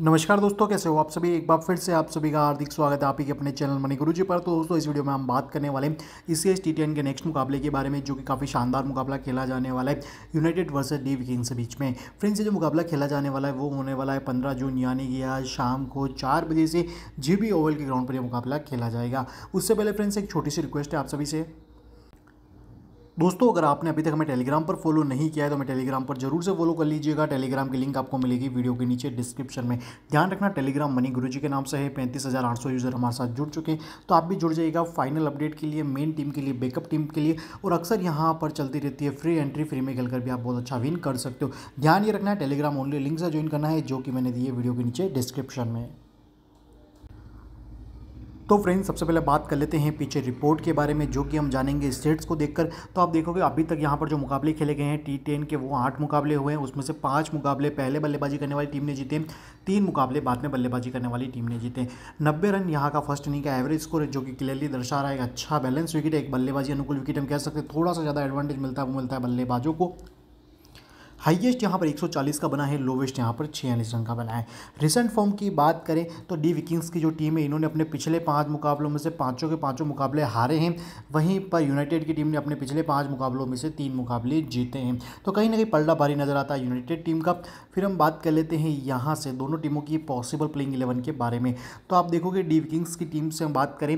नमस्कार दोस्तों कैसे हो आप सभी एक बार फिर से आप सभी का हार्दिक स्वागत है आप ही के अपने चैनल मनी गुरु जी पर तो दोस्तों इस वीडियो में हम बात करने वाले हैं सी एस टी टेन के नेक्स्ट मुकाबले के बारे में जो कि काफ़ी शानदार मुकाबला खेला जाने वाला है यूनाइटेड वर्सेज डी विकिंग्स के बीच में फ्रेंड्स ये जो मुकाबला खेला जाने वाला है वो होने वाला है पंद्रह जून यानी कि आज शाम को चार बजे से जी बी ओवल के ग्राउंड पर यह मुकाबला खेला जाएगा उससे पहले फ्रेंड्स एक छोटी सी रिक्वेस्ट है आप सभी से दोस्तों अगर आपने अभी तक हमें टेलीग्राम पर फॉलो नहीं किया है तो हमें टेलीग्राम पर जरूर से फॉलो कर लीजिएगा टेलीग्राम की लिंक आपको मिलेगी वीडियो के नीचे डिस्क्रिप्शन में ध्यान रखना टेलीग्राम मनी गुरु के नाम से है पैंतीस हज़ार आठ सौ यूज़र हमारे साथ जुड़ चुके हैं तो आप भी जुड़ जाइएगा फाइनल अपडेट के लिए मेन टीम के लिए बैकअप टीम के लिए और अक्सर यहाँ पर चलती रहती है फ्री एंट्री फ्री में खेलकर भी आप बहुत अच्छा विन कर सकते हो ध्यान ये रखना है टेलीग्राम ओनली लिंक से ज्वाइन करना है जो कि मैंने दिए वीडियो के नीचे डिस्क्रिप्शन में तो फ्रेंड्स सबसे पहले बात कर लेते हैं पीछे रिपोर्ट के बारे में जो कि हम जानेंगे स्टेट्स को देखकर तो आप देखोगे अभी तक यहाँ पर जो मुकाबले खेले गए हैं टी टेन के वो आठ मुकाबले हुए हैं उसमें से पाँच मुकाबले पहले बल्लेबाजी करने वाली टीम ने जीते तीन मुकाबले बाद में बल्लेबाजी करने वाली टीम ने जीते नब्बे रन यहाँ का फर्स्ट इनिंग का एवरेज स्कोर है जो कि क्लियरली दर्शा रहा है एक अच्छा बैलेंस विकेट है एक बल्लेबाजी अनुकूल विकेट हम कह सकते हैं थोड़ा सा ज़्यादा एडवांटेज मिलता है वो मिलता है बल्लेबाजों को हाईएस्ट यहाँ पर 140 का बना है लोवेस्ट यहाँ पर छियालीस रन का बना है रिसेंट फॉर्म की बात करें तो डी विकिंग्स की जो टीम है इन्होंने अपने पिछले पाँच मुकाबलों में से पाँचों के पाँचों मुकाबले हारे हैं वहीं पर यूनाइटेड की टीम ने अपने पिछले पाँच मुकाबलों में से तीन मुकाबले जीते हैं तो कहीं ना कहीं पलटा भारी नजर आता है यूनाइटेड टीम का फिर हम बात कर लेते हैं यहाँ से दोनों टीमों की पॉसिबल प्लेइंग इलेवन के बारे में तो आप देखोगे डी विकिंग्स की टीम से हम बात करें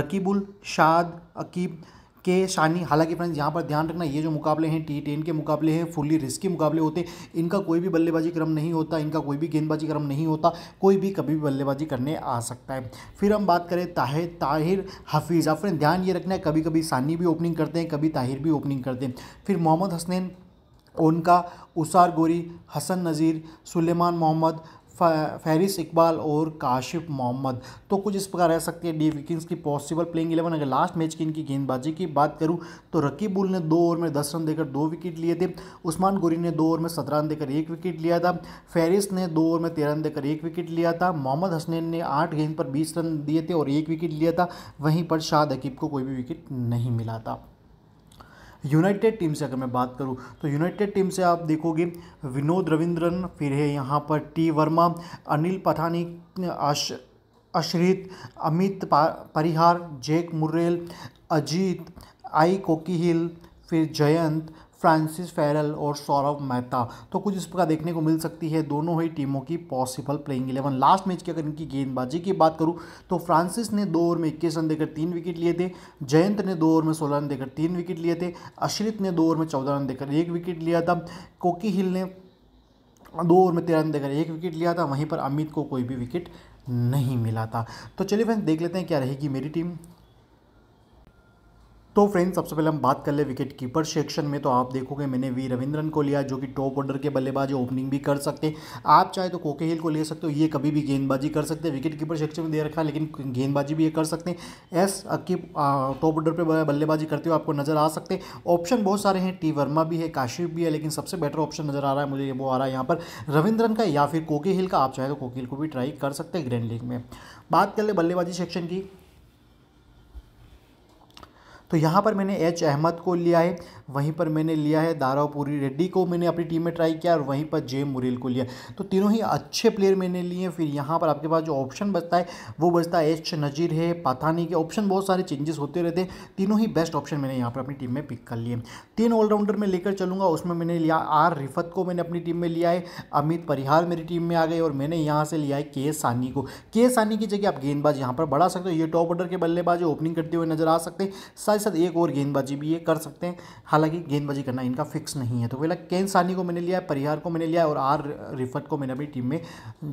रकीबुल शाद अकीब के शानी हालांकि फ्रेंड्स यहाँ पर ध्यान रखना ये जो मुकाबले हैं टी टेन के मुकाबले हैं फुल्ली रिस्की मुकाबले होते हैं इनका कोई भी बल्लेबाजी क्रम नहीं होता इनका कोई भी गेंदबाजी क्रम नहीं होता कोई भी कभी भी बल्लेबाजी करने आ सकता है फिर हम बात करें ताहिर ताहिर हफीज़ आप फ्रेंड ध्यान ये रखना है कभी कभी सानी भी ओपनिंग करते हैं कभी ताहिर भी ओपनिंग करते हैं फिर मोहम्मद हसनैन उनका उसार गोरी हसन नज़ीर सुलेमान मोहम्मद फहरिस इकबाल और काशिफ मोहम्मद तो कुछ इस प्रकार रह सकती है डी विकिंग्स की पॉसिबल प्लेइंग इलेवन अगर लास्ट मैच की इनकी गेंदबाजी की बात करूँ तो रकीबुल ने दो ओवर में दस रन देकर दो विकेट लिए थे उस्मान गोरी ने दो ओवर में सत्रह रन देकर एक विकेट लिया था फहरिस ने दो ओवर में तेरह रन देकर एक विकेट लिया था मोहम्मद हसनैन ने आठ गेंद पर बीस रन दिए थे और एक विकेट लिया था वहीं पर शाह अकीब को कोई भी विकेट नहीं मिला था यूनाइटेड टीम से अगर मैं बात करूँ तो यूनाइटेड टीम से आप देखोगे विनोद रविंद्रन फिर है यहाँ पर टी वर्मा अनिल पठानी अश अश्रित अमित परिहार जेक मुर्रेल अजीत आई कोकीहिल फिर जयंत फ्रांसिस फेरल और सौरभ मेहता तो कुछ इस प्रकार देखने को मिल सकती है दोनों ही टीमों की possible playing eleven last match की अगर इनकी गेंदबाजी की बात करूँ तो फ्रांसिस ने दो ओवर में इक्कीस रन देकर तीन विकेट लिए थे जयंत ने दो ओवर में सोलह रन देकर तीन विकेट लिए थे अश्रित ने दो ओवर में चौदह रन देकर एक विकेट लिया था कोकी हिल ने दो ओवर में तेरह रन देकर एक विकेट लिया था वहीं पर अमित को कोई भी विकेट नहीं मिला था तो चलिए फ्रेंड देख लेते हैं क्या रहेगी मेरी टीम तो फ्रेंड्स सबसे पहले हम बात कर ले विकेट कीपर सेक्शन में तो आप देखोगे मैंने वी रविंद्रन को लिया जो कि टॉप ऑर्डर के बल्लेबाज ओपनिंग भी कर सकते हैं आप चाहे तो कोके हिल को ले सकते हो ये कभी भी गेंदबाजी कर सकते हैं विकेट कीपर सेक्शन में दे रखा है लेकिन गेंदबाजी भी ये कर सकते हैं एस अक्की टॉप ऑर्डर पर बल्लेबाजी करते हुए आपको नजर आ सकते हैं ऑप्शन बहुत सारे हैं टी वर्मा भी है काशिफ भी है लेकिन सबसे बेटर ऑप्शन नजर आ रहा है मुझे वो आ रहा है यहाँ पर रविंद्रन का या फिर कोके हिल का आप चाहे तो कोके हिल को भी ट्राई कर सकते हैं ग्रैंड लीग में बात कर ले बल्लेबाजी सेक्शन की तो यहाँ पर मैंने एच अहमद को लिया है वहीं पर मैंने लिया है दारावपुरी रेड्डी को मैंने अपनी टीम में ट्राई किया और वहीं पर जे मुरेल को लिया तो तीनों ही अच्छे प्लेयर मैंने लिए फिर यहाँ पर आपके पास जो ऑप्शन बचता है वो बचता है एच नज़ीर है पाथानी के ऑप्शन बहुत सारे चेंजेस होते रहते हैं तीनों ही बेस्ट ऑप्शन मैंने यहाँ पर अपनी टीम में पिक कर लिए तीन ऑलराउंडर में लेकर चलूँगा उसमें मैंने लिया आर रिफत को मैंने अपनी टीम में लिया है अमित परिहार मेरी टीम में आ गए और मैंने यहाँ से लिया है के सानी को के सानी की जगह आप गेंदबाज यहाँ पर बढ़ा सकते हो ये टॉप ऑर्डर के बल्लेबाज ओपनिंग करते हुए नजर आ सकते हैं साथ ही साथ एक और गेंदबाजी भी ये कर सकते हैं हालांकि गेंदबाजी करना इनका फिक्स नहीं है तो वे केन सानी को मैंने लिया है परिहार को मैंने लिया है और आर रिफत को मैंने अपनी टीम में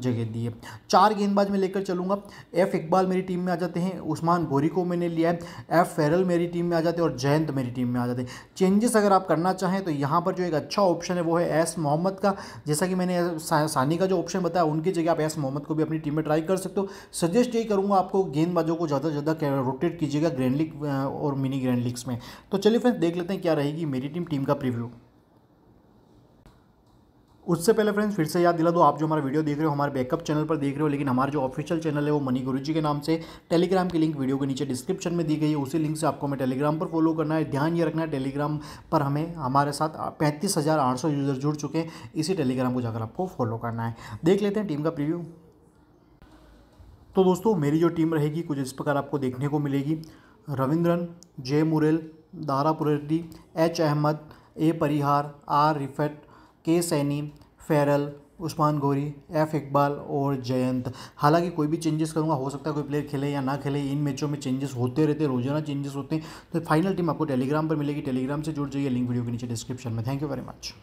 जगह दी है चार गेंदबाज में लेकर चलूंगा एफ इकबाल मेरी टीम में आ जाते हैं उस्मान बोरी को मैंने लिया है एफ फेरल मेरी टीम में आ जाते हैं और जयंत मेरी टीम में आ जाते हैं चेंजेस अगर आप करना चाहें तो यहाँ पर जो एक अच्छा ऑप्शन है वो है एस मोहम्मद का जैसा कि मैंने सानी का जो ऑप्शन बताया उनकी जगह आप एस मोहम्मद को भी अपनी टीम में ट्राई कर सकते हो सजेस्ट यही करूँगा आपको गेंदबाजों को ज़्यादा से ज़्यादा रोटेट कीजिएगा ग्रैंडलिक और मिनी मिनी ग्रैंड लीग्स में तो चलिए फ्रेंड्स देख लेते हैं क्या रहेगी मेरी टीम टीम का प्रीव्यू उससे पहले फ्रेंड्स फिर से याद दिला दो आप जो हमारा वीडियो देख रहे हो हमारे बैकअप चैनल पर देख रहे हो लेकिन हमारा जो ऑफिशियल चैनल है वो मनी गुरु जी के नाम से टेलीग्राम की लिंक वीडियो के नीचे डिस्क्रिप्शन में दी गई है उसी लिंक से आपको हमें टेलीग्राम पर फॉलो करना है ध्यान ये रखना है टेलीग्राम पर हमें हमारे साथ पैंतीस यूज़र जुड़ चुके हैं इसी टेलीग्राम को जाकर आपको फॉलो करना है देख लेते हैं टीम का प्रिव्यू तो दोस्तों मेरी जो टीम रहेगी कुछ इस प्रकार आपको देखने को मिलेगी रविंद्रन जे मुरेल Dara Pureddy H Ahmed A Parihar R Rifat K Saini Feral Usman गोरी एफ इकबाल और जयंत हालांकि कोई भी चेंजेस करूँगा हो सकता है कोई प्लेयर खेले या ना खेले इन मैचों में चेंजेस होते रहते रोजाना चेंजेस होते हैं तो फाइनल टीम आपको टेलीग्राम पर मिलेगी टेलीग्राम से जुड़ जाइए लिंक वीडियो के नीचे डिस्क्रिप्शन में थैंक यू वेरी मच